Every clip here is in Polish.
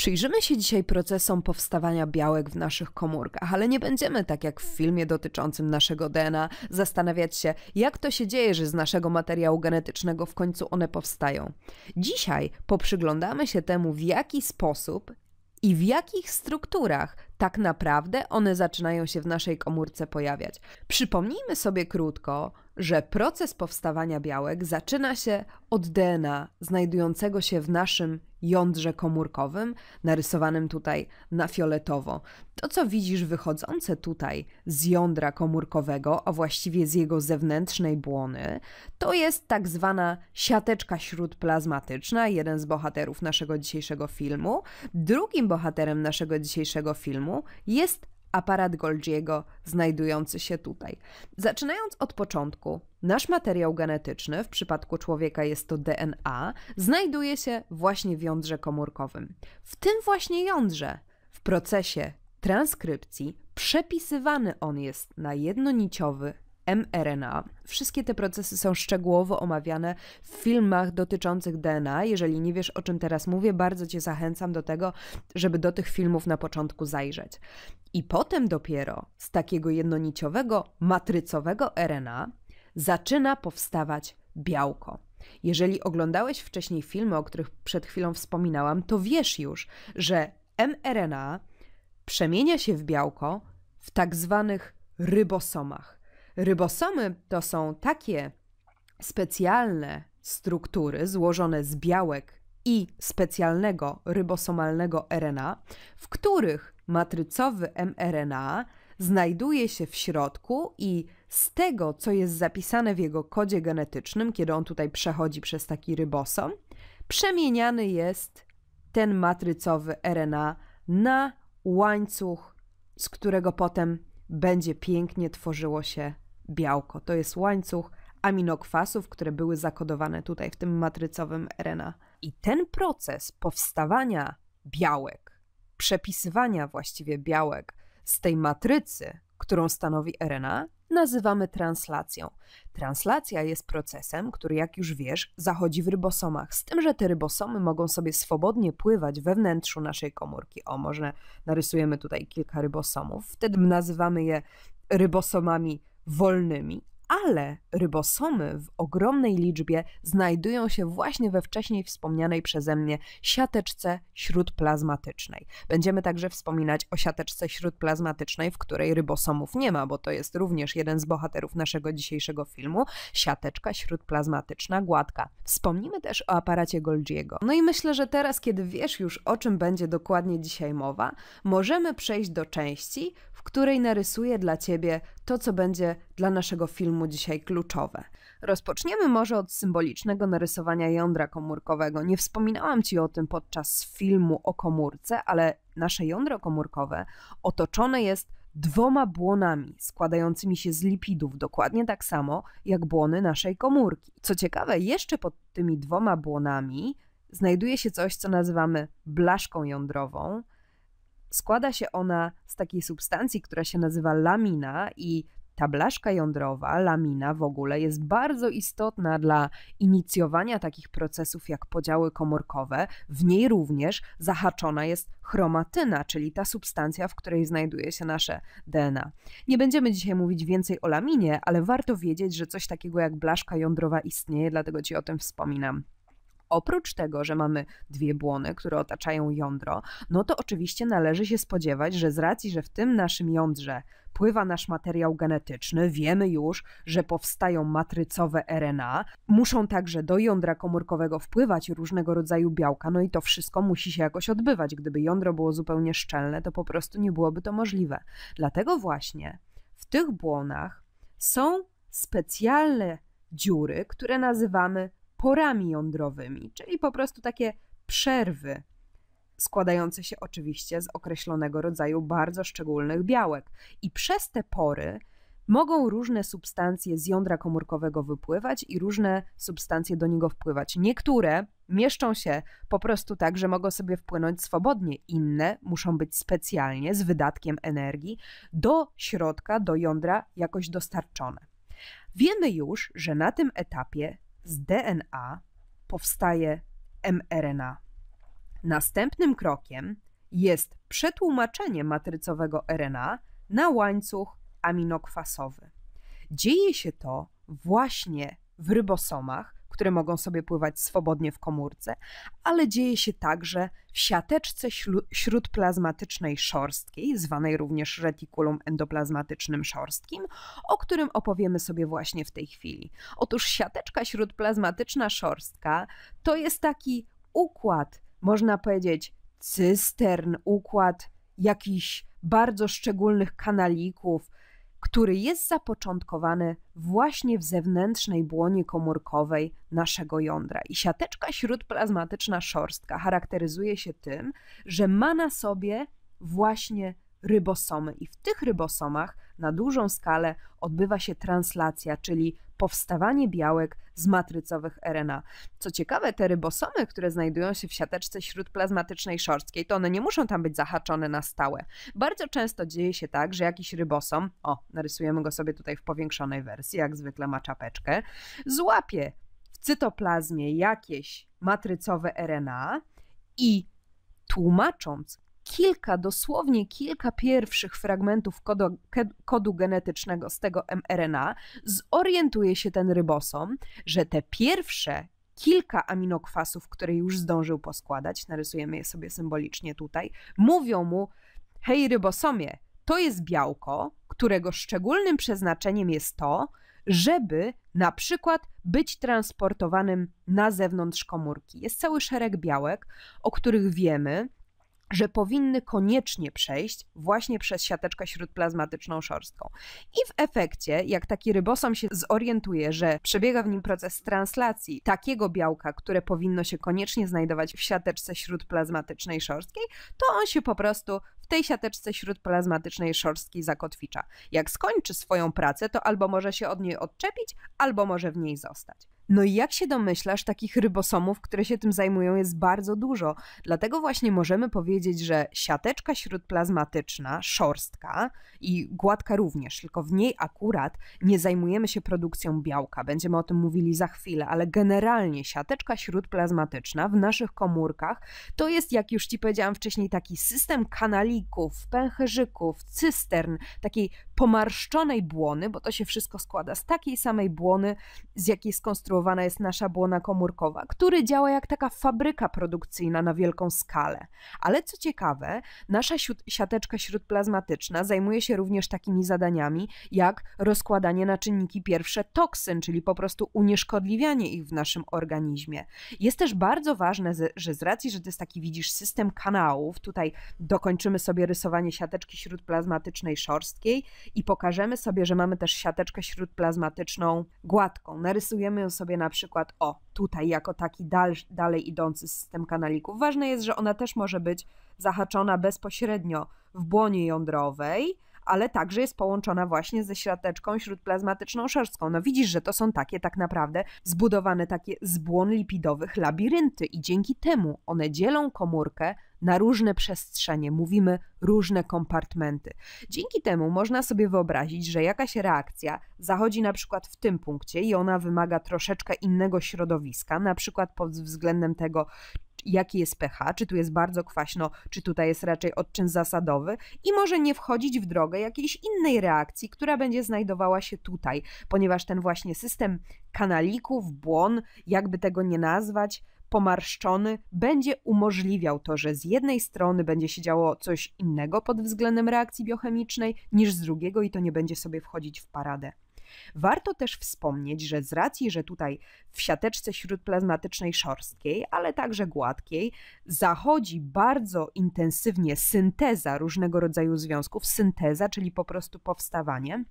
Przyjrzymy się dzisiaj procesom powstawania białek w naszych komórkach, ale nie będziemy tak jak w filmie dotyczącym naszego DNA zastanawiać się, jak to się dzieje, że z naszego materiału genetycznego w końcu one powstają. Dzisiaj poprzyglądamy się temu, w jaki sposób i w jakich strukturach tak naprawdę one zaczynają się w naszej komórce pojawiać. Przypomnijmy sobie krótko, że proces powstawania białek zaczyna się od DNA znajdującego się w naszym jądrze komórkowym, narysowanym tutaj na fioletowo. To, co widzisz wychodzące tutaj z jądra komórkowego, a właściwie z jego zewnętrznej błony, to jest tak zwana siateczka śródplazmatyczna, jeden z bohaterów naszego dzisiejszego filmu. Drugim bohaterem naszego dzisiejszego filmu jest aparat Golgiego znajdujący się tutaj. Zaczynając od początku, nasz materiał genetyczny, w przypadku człowieka jest to DNA, znajduje się właśnie w jądrze komórkowym. W tym właśnie jądrze, w procesie transkrypcji, przepisywany on jest na jednoniciowy mRNA. Wszystkie te procesy są szczegółowo omawiane w filmach dotyczących DNA. Jeżeli nie wiesz, o czym teraz mówię, bardzo Cię zachęcam do tego, żeby do tych filmów na początku zajrzeć. I potem dopiero z takiego jednoniciowego, matrycowego RNA zaczyna powstawać białko. Jeżeli oglądałeś wcześniej filmy, o których przed chwilą wspominałam, to wiesz już, że mRNA przemienia się w białko w tak zwanych rybosomach. Rybosomy to są takie specjalne struktury złożone z białek i specjalnego rybosomalnego RNA, w których matrycowy mRNA znajduje się w środku i z tego, co jest zapisane w jego kodzie genetycznym, kiedy on tutaj przechodzi przez taki rybosom, przemieniany jest ten matrycowy RNA na łańcuch, z którego potem będzie pięknie tworzyło się białko. To jest łańcuch aminokwasów, które były zakodowane tutaj w tym matrycowym RNA. I ten proces powstawania białek, przepisywania właściwie białek z tej matrycy, którą stanowi RNA, nazywamy translacją. Translacja jest procesem, który, jak już wiesz, zachodzi w rybosomach, z tym, że te rybosomy mogą sobie swobodnie pływać we wnętrzu naszej komórki. O, może narysujemy tutaj kilka rybosomów, wtedy nazywamy je rybosomami wolnymi, ale rybosomy w ogromnej liczbie znajdują się właśnie we wcześniej wspomnianej przeze mnie siateczce śródplazmatycznej. Będziemy także wspominać o siateczce śródplazmatycznej, w której rybosomów nie ma, bo to jest również jeden z bohaterów naszego dzisiejszego filmu, siateczka śródplazmatyczna gładka. Wspomnimy też o aparacie Golgiego. No i myślę, że teraz, kiedy wiesz już o czym będzie dokładnie dzisiaj mowa, możemy przejść do części, w której narysuję dla Ciebie to, co będzie dla naszego filmu dzisiaj kluczowe. Rozpoczniemy może od symbolicznego narysowania jądra komórkowego. Nie wspominałam Ci o tym podczas filmu o komórce, ale nasze jądro komórkowe otoczone jest dwoma błonami składającymi się z lipidów, dokładnie tak samo jak błony naszej komórki. Co ciekawe, jeszcze pod tymi dwoma błonami znajduje się coś, co nazywamy blaszką jądrową, Składa się ona z takiej substancji, która się nazywa lamina i ta blaszka jądrowa, lamina w ogóle, jest bardzo istotna dla inicjowania takich procesów jak podziały komórkowe. W niej również zahaczona jest chromatyna, czyli ta substancja, w której znajduje się nasze DNA. Nie będziemy dzisiaj mówić więcej o laminie, ale warto wiedzieć, że coś takiego jak blaszka jądrowa istnieje, dlatego Ci o tym wspominam. Oprócz tego, że mamy dwie błony, które otaczają jądro, no to oczywiście należy się spodziewać, że z racji, że w tym naszym jądrze pływa nasz materiał genetyczny, wiemy już, że powstają matrycowe RNA, muszą także do jądra komórkowego wpływać różnego rodzaju białka, no i to wszystko musi się jakoś odbywać. Gdyby jądro było zupełnie szczelne, to po prostu nie byłoby to możliwe. Dlatego właśnie w tych błonach są specjalne dziury, które nazywamy porami jądrowymi, czyli po prostu takie przerwy, składające się oczywiście z określonego rodzaju bardzo szczególnych białek. I przez te pory mogą różne substancje z jądra komórkowego wypływać i różne substancje do niego wpływać. Niektóre mieszczą się po prostu tak, że mogą sobie wpłynąć swobodnie, inne muszą być specjalnie z wydatkiem energii do środka, do jądra jakoś dostarczone. Wiemy już, że na tym etapie z DNA powstaje mRNA. Następnym krokiem jest przetłumaczenie matrycowego RNA na łańcuch aminokwasowy. Dzieje się to właśnie w rybosomach, które mogą sobie pływać swobodnie w komórce, ale dzieje się także w siateczce śródplazmatycznej szorstkiej, zwanej również retikulum endoplazmatycznym szorstkim, o którym opowiemy sobie właśnie w tej chwili. Otóż siateczka śródplazmatyczna szorstka to jest taki układ, można powiedzieć, cystern, układ jakichś bardzo szczególnych kanalików, który jest zapoczątkowany właśnie w zewnętrznej błonie komórkowej naszego jądra. I siateczka śródplazmatyczna szorstka charakteryzuje się tym, że ma na sobie właśnie rybosomy i w tych rybosomach na dużą skalę odbywa się translacja, czyli powstawanie białek z matrycowych RNA. Co ciekawe, te rybosomy, które znajdują się w siateczce śródplazmatycznej szorstkiej, to one nie muszą tam być zahaczone na stałe. Bardzo często dzieje się tak, że jakiś rybosom, o, narysujemy go sobie tutaj w powiększonej wersji, jak zwykle ma czapeczkę, złapie w cytoplazmie jakieś matrycowe RNA i tłumacząc kilka, dosłownie kilka pierwszych fragmentów kodu, kodu, genetycznego z tego mRNA, zorientuje się ten rybosom, że te pierwsze kilka aminokwasów, które już zdążył poskładać, narysujemy je sobie symbolicznie tutaj, mówią mu: Hej, rybosomie, to jest białko, którego szczególnym przeznaczeniem jest to, żeby na przykład być transportowanym na zewnątrz komórki. Jest cały szereg białek, o których wiemy, że powinny koniecznie przejść właśnie przez siateczkę śródplazmatyczną szorstką. I w efekcie, jak taki rybosom się zorientuje, że przebiega w nim proces translacji takiego białka, które powinno się koniecznie znajdować w siateczce śródplazmatycznej szorstkiej, to on się po prostu w tej siateczce śródplazmatycznej szorstki zakotwicza. Jak skończy swoją pracę, to albo może się od niej odczepić, albo może w niej zostać. No i jak się domyślasz, takich rybosomów, które się tym zajmują, jest bardzo dużo. Dlatego właśnie możemy powiedzieć, że siateczka śródplazmatyczna, szorstka i gładka również, tylko w niej akurat nie zajmujemy się produkcją białka. Będziemy o tym mówili za chwilę, ale generalnie siateczka śródplazmatyczna w naszych komórkach to jest, jak już Ci powiedziałam wcześniej, taki system kanalików, pęcherzyków, cystern, takiej pomarszczonej błony, bo to się wszystko składa z takiej samej błony, z jakiej skonstruowaliśmy usytuowana jest nasza błona komórkowa, który działa jak taka fabryka produkcyjna na wielką skalę. Ale co ciekawe, nasza siateczka śródplazmatyczna zajmuje się również takimi zadaniami, jak rozkładanie na czynniki pierwsze toksyn, czyli po prostu unieszkodliwianie ich w naszym organizmie. Jest też bardzo ważne, że z racji, że to jest taki, widzisz, system kanałów, tutaj dokończymy sobie rysowanie siateczki śródplazmatycznej szorstkiej i pokażemy sobie, że mamy też siateczkę śródplazmatyczną gładką. Narysujemy ją sobie sobie na przykład, o, tutaj jako taki dal, dalej idący system kanalików. Ważne jest, że ona też może być zahaczona bezpośrednio w błonie jądrowej, ale także jest połączona właśnie ze ślateczką śródplazmatyczną szorstką. No widzisz, że to są takie tak naprawdę zbudowane takie z błon lipidowych labirynty i dzięki temu one dzielą komórkę na różne przestrzenie, mówimy różne kompartmenty. Dzięki temu można sobie wyobrazić, że jakaś reakcja zachodzi na przykład w tym punkcie i ona wymaga troszeczkę innego środowiska, na przykład pod względem tego, jaki jest pH, czy tu jest bardzo kwaśno, czy tutaj jest raczej odczyn zasadowy i może nie wchodzić w drogę jakiejś innej reakcji, która będzie znajdowała się tutaj, ponieważ ten właśnie system kanalików, błon, jakby tego nie nazwać, pomarszczony, będzie umożliwiał to, że z jednej strony będzie się działo coś innego pod względem reakcji biochemicznej niż z drugiego i to nie będzie sobie wchodzić w paradę. Warto też wspomnieć, że z racji, że tutaj w siateczce śródplazmatycznej szorstkiej, ale także gładkiej, zachodzi bardzo intensywnie synteza różnego rodzaju związków, synteza, czyli po prostu powstawanie,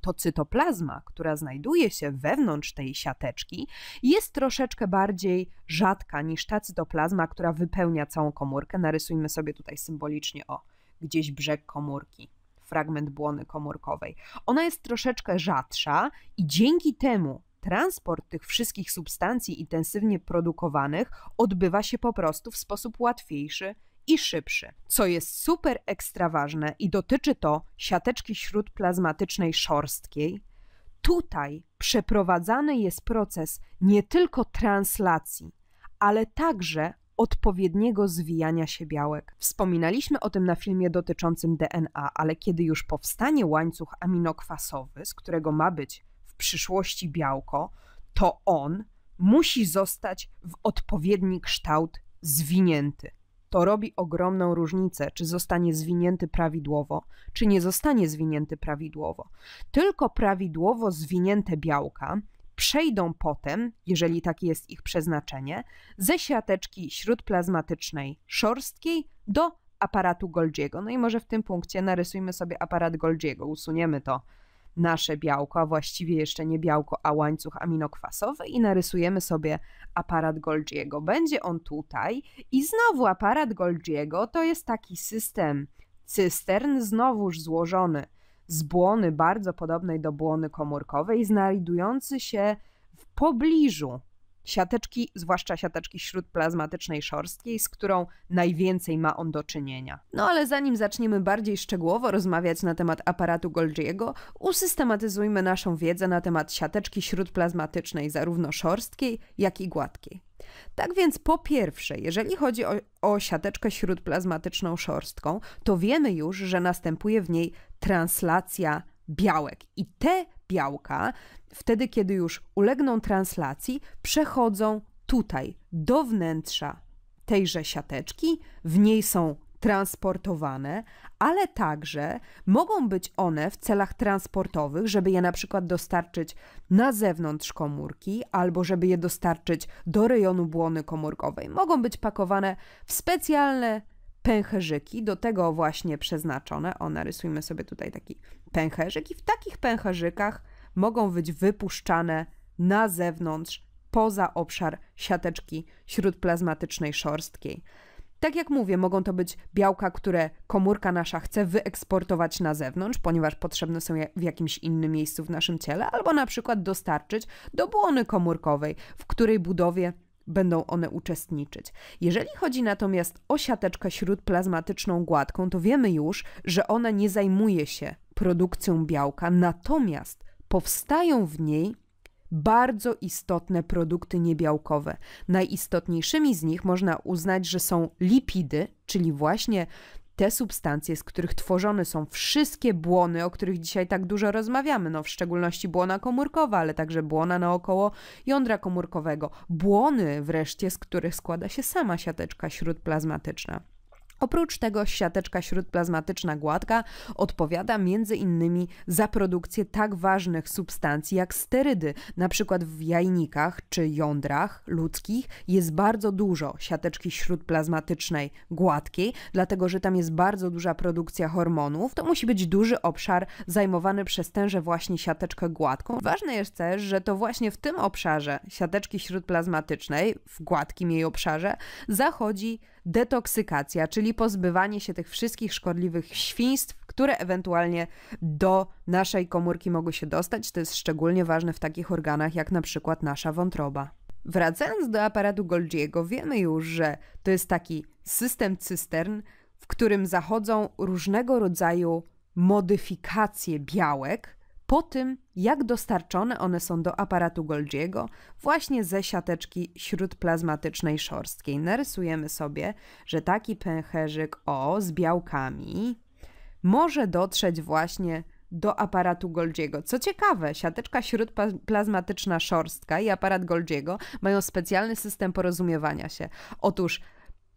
to cytoplazma, która znajduje się wewnątrz tej siateczki, jest troszeczkę bardziej rzadka niż ta cytoplazma, która wypełnia całą komórkę. Narysujmy sobie tutaj symbolicznie o gdzieś brzeg komórki fragment błony komórkowej. Ona jest troszeczkę rzadsza i dzięki temu transport tych wszystkich substancji intensywnie produkowanych odbywa się po prostu w sposób łatwiejszy i szybszy. Co jest super ekstra ważne i dotyczy to siateczki śródplazmatycznej szorstkiej, tutaj przeprowadzany jest proces nie tylko translacji, ale także odpowiedniego zwijania się białek. Wspominaliśmy o tym na filmie dotyczącym DNA, ale kiedy już powstanie łańcuch aminokwasowy, z którego ma być w przyszłości białko, to on musi zostać w odpowiedni kształt zwinięty to robi ogromną różnicę, czy zostanie zwinięty prawidłowo, czy nie zostanie zwinięty prawidłowo. Tylko prawidłowo zwinięte białka przejdą potem, jeżeli takie jest ich przeznaczenie, ze siateczki śródplazmatycznej szorstkiej do aparatu Golgiego. No i może w tym punkcie narysujmy sobie aparat Golgiego, usuniemy to nasze białko, a właściwie jeszcze nie białko, a łańcuch aminokwasowy i narysujemy sobie aparat Golgiego. Będzie on tutaj i znowu aparat Golgiego to jest taki system cystern, znowuż złożony z błony bardzo podobnej do błony komórkowej, znajdujący się w pobliżu siateczki, zwłaszcza siateczki śródplazmatycznej szorstkiej, z którą najwięcej ma on do czynienia. No ale zanim zaczniemy bardziej szczegółowo rozmawiać na temat aparatu Golgiego, usystematyzujmy naszą wiedzę na temat siateczki śródplazmatycznej, zarówno szorstkiej, jak i gładkiej. Tak więc po pierwsze, jeżeli chodzi o, o siateczkę śródplazmatyczną szorstką, to wiemy już, że następuje w niej translacja białek. I te białka, wtedy kiedy już ulegną translacji, przechodzą tutaj, do wnętrza tejże siateczki, w niej są transportowane, ale także mogą być one w celach transportowych, żeby je na przykład dostarczyć na zewnątrz komórki albo żeby je dostarczyć do rejonu błony komórkowej. Mogą być pakowane w specjalne pęcherzyki, do tego właśnie przeznaczone. O, narysujmy sobie tutaj taki pęcherzyk i w takich pęcherzykach mogą być wypuszczane na zewnątrz, poza obszar siateczki śródplazmatycznej szorstkiej. Tak jak mówię, mogą to być białka, które komórka nasza chce wyeksportować na zewnątrz, ponieważ potrzebne są w jakimś innym miejscu w naszym ciele, albo na przykład dostarczyć do błony komórkowej, w której budowie będą one uczestniczyć. Jeżeli chodzi natomiast o siateczkę śródplazmatyczną gładką, to wiemy już, że ona nie zajmuje się produkcją białka, natomiast powstają w niej bardzo istotne produkty niebiałkowe. Najistotniejszymi z nich można uznać, że są lipidy, czyli właśnie te substancje, z których tworzone są wszystkie błony, o których dzisiaj tak dużo rozmawiamy, no w szczególności błona komórkowa, ale także błona naokoło jądra komórkowego, błony wreszcie, z których składa się sama siateczka śródplazmatyczna. Oprócz tego siateczka śródplazmatyczna gładka odpowiada między innymi za produkcję tak ważnych substancji jak sterydy, na przykład w jajnikach czy jądrach ludzkich jest bardzo dużo siateczki śródplazmatycznej gładkiej, dlatego że tam jest bardzo duża produkcja hormonów. To musi być duży obszar zajmowany przez tęże właśnie siateczkę gładką. Ważne jest też, że to właśnie w tym obszarze siateczki śródplazmatycznej, w gładkim jej obszarze, zachodzi detoksykacja, czyli pozbywanie się tych wszystkich szkodliwych świństw, które ewentualnie do naszej komórki mogły się dostać. To jest szczególnie ważne w takich organach jak na przykład nasza wątroba. Wracając do aparatu Golgiego, wiemy już, że to jest taki system cystern, w którym zachodzą różnego rodzaju modyfikacje białek, po tym, jak dostarczone one są do aparatu Golgiego właśnie ze siateczki śródplazmatycznej szorstkiej. Narysujemy sobie, że taki pęcherzyk O z białkami może dotrzeć właśnie do aparatu Golgiego. Co ciekawe, siateczka śródplazmatyczna szorstka i aparat Golgiego mają specjalny system porozumiewania się. Otóż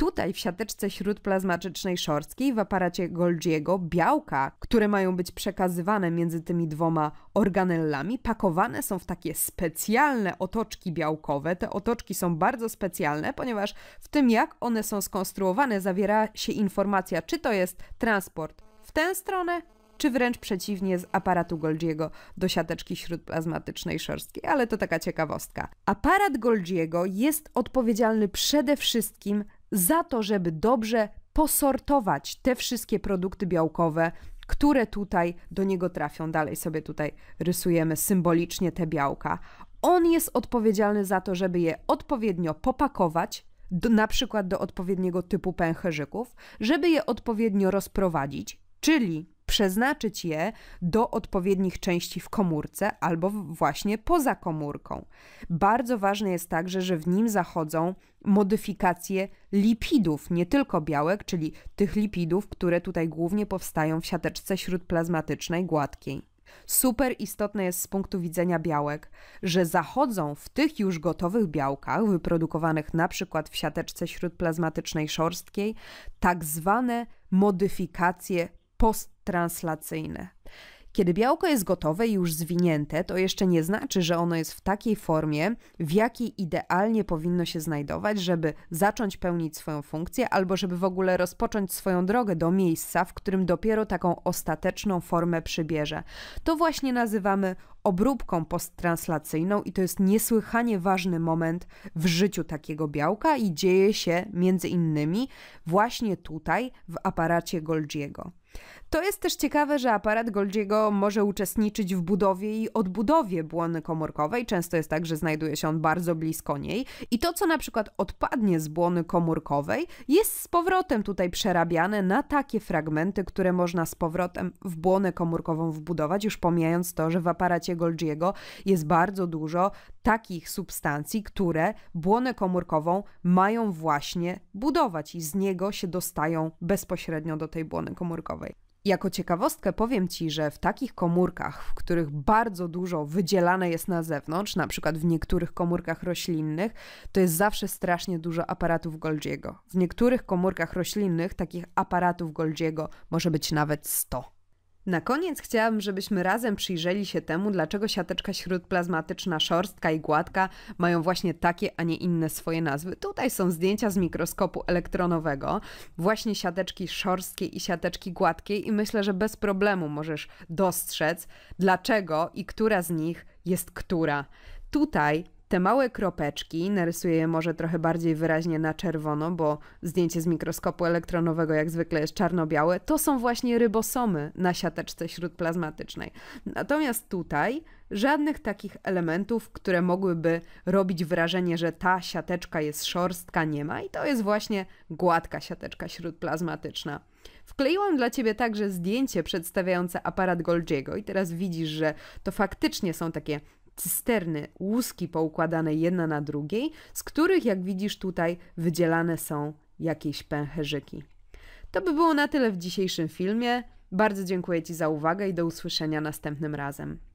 Tutaj w siateczce śródplazmatycznej szorskiej w aparacie Golgiego białka, które mają być przekazywane między tymi dwoma organellami, pakowane są w takie specjalne otoczki białkowe. Te otoczki są bardzo specjalne, ponieważ w tym jak one są skonstruowane zawiera się informacja, czy to jest transport w tę stronę, czy wręcz przeciwnie z aparatu Golgiego do siateczki śródplazmatycznej szorstkiej, ale to taka ciekawostka. Aparat Golgiego jest odpowiedzialny przede wszystkim za to, żeby dobrze posortować te wszystkie produkty białkowe, które tutaj do niego trafią. Dalej sobie tutaj rysujemy symbolicznie te białka. On jest odpowiedzialny za to, żeby je odpowiednio popakować, do, na przykład do odpowiedniego typu pęcherzyków, żeby je odpowiednio rozprowadzić, czyli przeznaczyć je do odpowiednich części w komórce albo właśnie poza komórką. Bardzo ważne jest także, że w nim zachodzą modyfikacje lipidów, nie tylko białek, czyli tych lipidów, które tutaj głównie powstają w siateczce śródplazmatycznej gładkiej. Super istotne jest z punktu widzenia białek, że zachodzą w tych już gotowych białkach, wyprodukowanych na przykład w siateczce śródplazmatycznej szorstkiej, tak zwane modyfikacje posttranslacyjne. Kiedy białko jest gotowe i już zwinięte, to jeszcze nie znaczy, że ono jest w takiej formie, w jakiej idealnie powinno się znajdować, żeby zacząć pełnić swoją funkcję albo żeby w ogóle rozpocząć swoją drogę do miejsca, w którym dopiero taką ostateczną formę przybierze. To właśnie nazywamy obróbką posttranslacyjną i to jest niesłychanie ważny moment w życiu takiego białka i dzieje się między innymi właśnie tutaj w aparacie Golgiego. To jest też ciekawe, że aparat Goldiego może uczestniczyć w budowie i odbudowie błony komórkowej. Często jest tak, że znajduje się on bardzo blisko niej. I to, co na przykład odpadnie z błony komórkowej, jest z powrotem tutaj przerabiane na takie fragmenty, które można z powrotem w błonę komórkową wbudować, już pomijając to, że w aparacie Golgiego jest bardzo dużo takich substancji, które błonę komórkową mają właśnie budować i z niego się dostają bezpośrednio do tej błony komórkowej. Jako ciekawostkę powiem Ci, że w takich komórkach, w których bardzo dużo wydzielane jest na zewnątrz, na przykład w niektórych komórkach roślinnych, to jest zawsze strasznie dużo aparatów Golgiego. W niektórych komórkach roślinnych takich aparatów Golgiego może być nawet 100. Na koniec chciałabym, żebyśmy razem przyjrzeli się temu, dlaczego siateczka śródplazmatyczna szorstka i gładka mają właśnie takie, a nie inne swoje nazwy. Tutaj są zdjęcia z mikroskopu elektronowego, właśnie siateczki szorstkiej i siateczki gładkiej i myślę, że bez problemu możesz dostrzec, dlaczego i która z nich jest która. Tutaj te małe kropeczki, narysuję je może trochę bardziej wyraźnie na czerwono, bo zdjęcie z mikroskopu elektronowego jak zwykle jest czarno-białe, to są właśnie rybosomy na siateczce śródplazmatycznej. Natomiast tutaj żadnych takich elementów, które mogłyby robić wrażenie, że ta siateczka jest szorstka, nie ma i to jest właśnie gładka siateczka śródplazmatyczna. Wkleiłam dla Ciebie także zdjęcie przedstawiające aparat Golgiego i teraz widzisz, że to faktycznie są takie cysterny, łuski poukładane jedna na drugiej, z których, jak widzisz tutaj, wydzielane są jakieś pęcherzyki. To by było na tyle w dzisiejszym filmie. Bardzo dziękuję Ci za uwagę i do usłyszenia następnym razem.